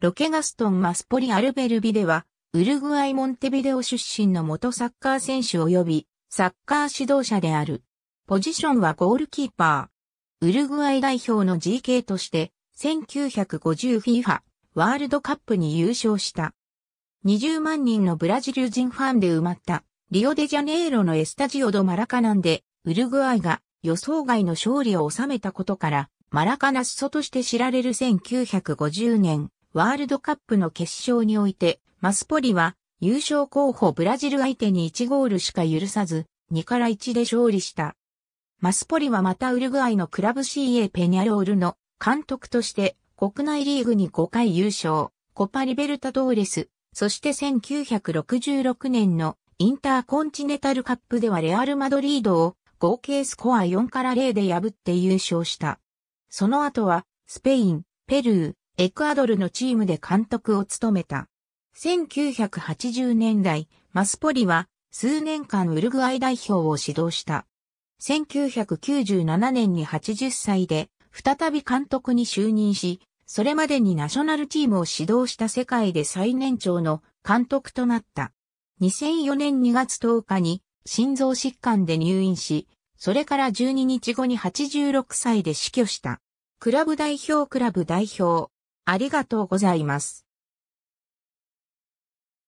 ロケガストン・マスポリ・アルベルビでは、ウルグアイ・モンテビデオ出身の元サッカー選手及び、サッカー指導者である。ポジションはゴールキーパー。ウルグアイ代表の GK として、1950FIFA ワールドカップに優勝した。20万人のブラジル人ファンで埋まった、リオデジャネイロのエスタジオド・マラカナンで、ウルグアイが予想外の勝利を収めたことから、マラカナスソとして知られる1950年、ワールドカップの決勝において、マスポリは優勝候補ブラジル相手に1ゴールしか許さず、2から1で勝利した。マスポリはまたウルグアイのクラブ CA ペニャロールの監督として国内リーグに5回優勝、コパリベルタドーレス、そして1966年のインターコンチネタルカップではレアル・マドリードを合計スコア4から0で破って優勝した。その後はスペイン、ペルー、エクアドルのチームで監督を務めた。1980年代、マスポリは数年間ウルグアイ代表を指導した。1997年に80歳で再び監督に就任し、それまでにナショナルチームを指導した世界で最年長の監督となった。2004年2月10日に心臓疾患で入院し、それから12日後に86歳で死去した。クラブ代表クラブ代表、ありがとうございます。